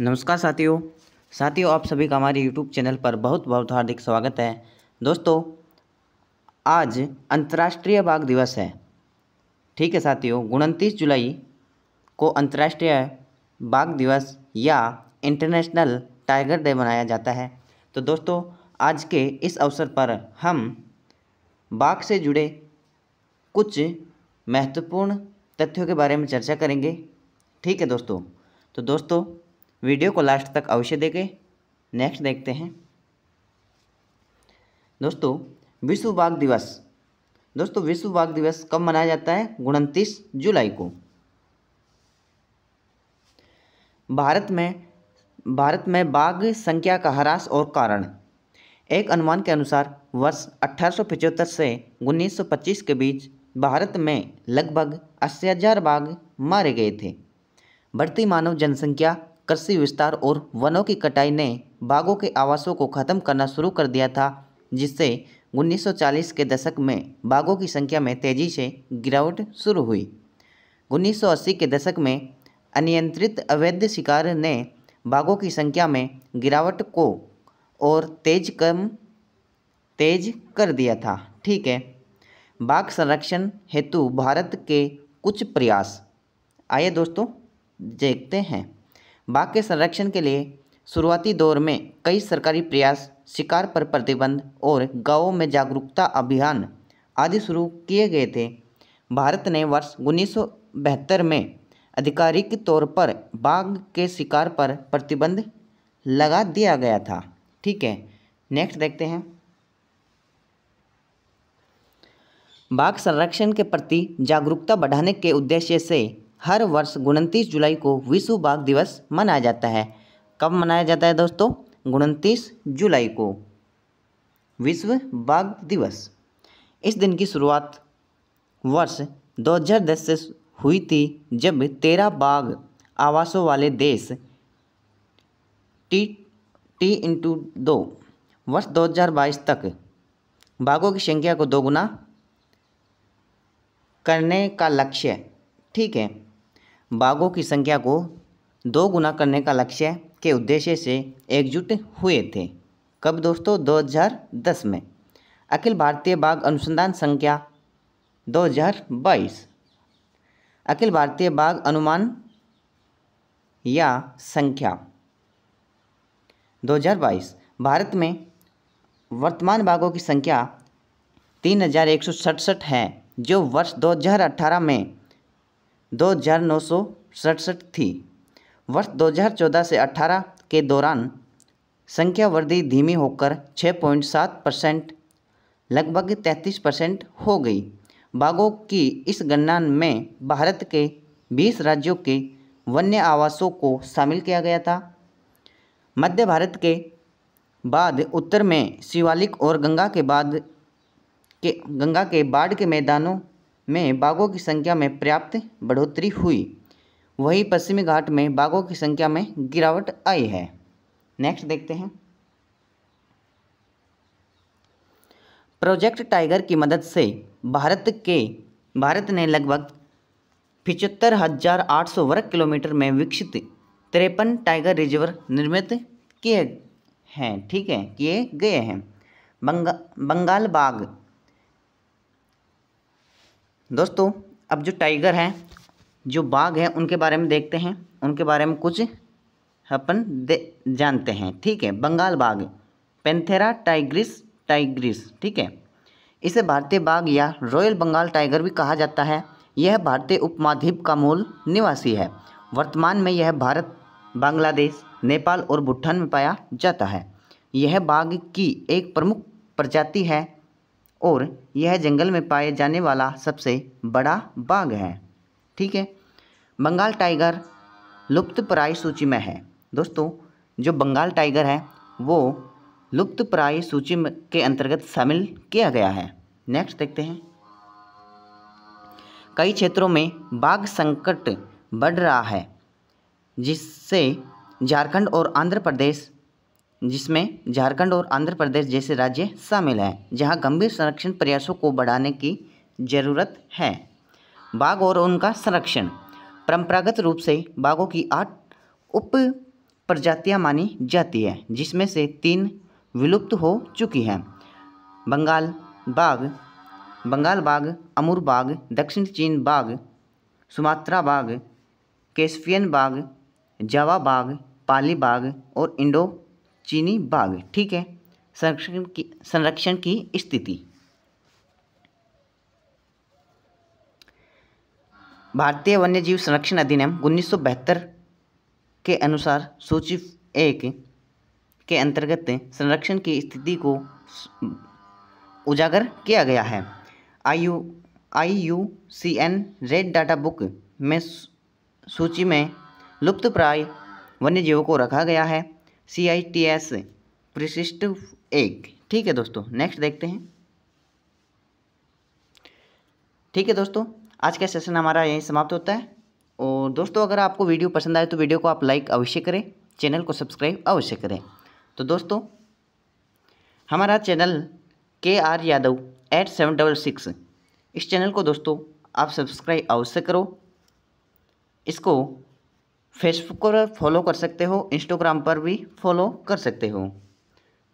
नमस्कार साथियों साथियों आप सभी का हमारे यूट्यूब चैनल पर बहुत बहुत हार्दिक स्वागत है दोस्तों आज अंतर्राष्ट्रीय बाघ दिवस है ठीक है साथियों उनतीस जुलाई को अंतर्राष्ट्रीय बाघ दिवस या इंटरनेशनल टाइगर डे मनाया जाता है तो दोस्तों आज के इस अवसर पर हम बाघ से जुड़े कुछ महत्वपूर्ण तथ्यों के बारे में चर्चा करेंगे ठीक है दोस्तों तो दोस्तों वीडियो को लास्ट तक अवश्य देखें नेक्स्ट देखते हैं दोस्तों विश्व बाघ दिवस दोस्तों विश्व बाघ दिवस कब मनाया जाता है उनतीस जुलाई को भारत में भारत में बाघ संख्या का ह्रास और कारण एक अनुमान के अनुसार वर्ष अठारह से 1925 के बीच भारत में लगभग अस्सी हजार बाघ मारे गए थे बढ़ती मानव जनसंख्या कृषि विस्तार और वनों की कटाई ने बाघों के आवासों को ख़त्म करना शुरू कर दिया था जिससे 1940 के दशक में बाघों की संख्या में तेज़ी से गिरावट शुरू हुई 1980 के दशक में अनियंत्रित अवैध शिकार ने बाघों की संख्या में गिरावट को और तेज कम तेज कर दिया था ठीक है बाघ संरक्षण हेतु भारत के कुछ प्रयास आइए दोस्तों देखते हैं बाघ के संरक्षण के लिए शुरुआती दौर में कई सरकारी प्रयास शिकार पर प्रतिबंध और गांवों में जागरूकता अभियान आदि शुरू किए गए थे भारत ने वर्ष उन्नीस में आधिकारिक तौर पर बाघ के शिकार पर प्रतिबंध लगा दिया गया था ठीक है नेक्स्ट देखते हैं बाघ संरक्षण के प्रति जागरूकता बढ़ाने के उद्देश्य से हर वर्ष उनतीस जुलाई को विश्व बाघ दिवस मनाया जाता है कब मनाया जाता है दोस्तों उनतीस जुलाई को विश्व बाघ दिवस इस दिन की शुरुआत वर्ष 2010 से हुई थी जब तेरह बाघ आवासों वाले देश टी टी इंटू दो वर्ष 2022 तक बाघों की संख्या को दोगुना करने का लक्ष्य ठीक है बाघों की संख्या को दो गुना करने का लक्ष्य के उद्देश्य से एकजुट हुए थे कब दोस्तों 2010 में अखिल भारतीय बाघ अनुसंधान संख्या 2022 अखिल भारतीय बाघ अनुमान या संख्या 2022 भारत में वर्तमान बाघों की संख्या तीन है जो वर्ष 2018 में दो हज़ार नौ सौ सड़सठ थी वर्ष दो हजार चौदह से अठारह के दौरान संख्या वृद्धि धीमी होकर छः पॉइंट सात परसेंट लगभग तैंतीस परसेंट हो गई बाघों की इस गणना में भारत के बीस राज्यों के वन्य आवासों को शामिल किया गया था मध्य भारत के बाद उत्तर में शिवालिक और गंगा के बाद के गंगा के बाढ़ के मैदानों में बाघों की संख्या में पर्याप्त बढ़ोतरी हुई वहीं पश्चिमी घाट में बाघों की संख्या में गिरावट आई है नेक्स्ट देखते हैं प्रोजेक्ट टाइगर की मदद से भारत के भारत ने लगभग पिचहत्तर हजार आठ सौ वर्ग किलोमीटर में विकसित तिरपन टाइगर रिजर्व निर्मित किए हैं ठीक है किए गए हैं बंगा बंगाल बाग दोस्तों अब जो टाइगर हैं जो बाघ हैं उनके बारे में देखते हैं उनके बारे में कुछ अपन दे जानते हैं ठीक है बंगाल बाघ पेंथेरा टाइग्रिस टाइग्रिस ठीक है इसे भारतीय बाघ या रॉयल बंगाल टाइगर भी कहा जाता है यह भारतीय उपमहाद्वीप का मूल निवासी है वर्तमान में यह भारत बांग्लादेश नेपाल और भूटान में पाया जाता है यह बाघ की एक प्रमुख प्रजाति है और यह जंगल में पाए जाने वाला सबसे बड़ा बाघ है ठीक है बंगाल टाइगर प्राय सूची में है दोस्तों जो बंगाल टाइगर है वो प्राय सूची के अंतर्गत शामिल किया गया है नेक्स्ट देखते हैं कई क्षेत्रों में बाघ संकट बढ़ रहा है जिससे झारखंड और आंध्र प्रदेश जिसमें झारखंड और आंध्र प्रदेश जैसे राज्य शामिल हैं जहां गंभीर संरक्षण प्रयासों को बढ़ाने की ज़रूरत है बाघ और उनका संरक्षण परंपरागत रूप से बाघों की आठ उप प्रजातियाँ मानी जाती है जिसमें से तीन विलुप्त हो चुकी हैं बंगाल बाघ बंगाल बाघ अमूर बाघ दक्षिण चीन बाघ सुमात्रा बाघ केसफियन बाघ जावा बाघ पाली बाघ और इंडो चीनी बाग ठीक है संरक्षण की संरक्षण की स्थिति भारतीय वन्यजीव संरक्षण अधिनियम उन्नीस के अनुसार सूची एक के अंतर्गत संरक्षण की स्थिति को उजागर किया गया है I U I U C N red data book में सूची में लुप्तप्राय वन्यजीवों को रखा गया है सी आई टी एस परिशिष्ट एक ठीक है दोस्तों नेक्स्ट देखते हैं ठीक है दोस्तों आज का सेशन हमारा यहीं समाप्त होता है और दोस्तों अगर आपको वीडियो पसंद आए तो वीडियो को आप लाइक अवश्य करें चैनल को सब्सक्राइब अवश्य करें तो दोस्तों हमारा channel K R Yadav eight seven double six इस चैनल को दोस्तों आप सब्सक्राइब अवश्य करो इसको फेसबुक पर फॉलो कर सकते हो इंस्टाग्राम पर भी फॉलो कर सकते हो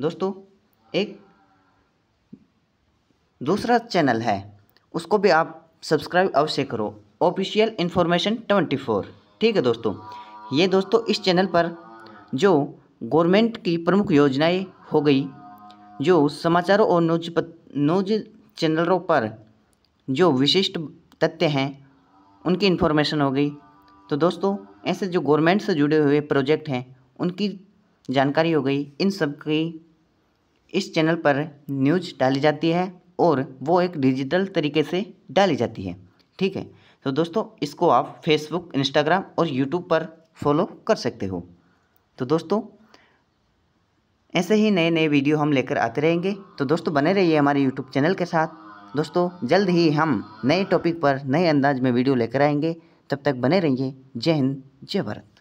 दोस्तों एक दूसरा चैनल है उसको भी आप सब्सक्राइब अवश्य करो ऑफिशियल इन्फॉर्मेशन ट्वेंटी फोर ठीक है दोस्तों ये दोस्तों इस चैनल पर जो गवर्नमेंट की प्रमुख योजनाएं हो गई जो समाचारों और न्यूज न्यूज चैनलों पर जो विशिष्ट तथ्य हैं उनकी इन्फॉर्मेशन हो गई तो दोस्तों ऐसे जो गवर्नमेंट से जुड़े हुए प्रोजेक्ट हैं उनकी जानकारी हो गई इन सब की इस चैनल पर न्यूज डाली जाती है और वो एक डिजिटल तरीके से डाली जाती है ठीक है तो दोस्तों इसको आप फेसबुक इंस्टाग्राम और यूट्यूब पर फॉलो कर सकते हो तो दोस्तों ऐसे ही नए नए वीडियो हम लेकर आते रहेंगे तो दोस्तों बने रहिए हमारे यूट्यूब चैनल के साथ दोस्तों जल्द ही हम नए टॉपिक पर नए अंदाज में वीडियो लेकर आएंगे तब तक बने रहिए जय हिंद जय भारत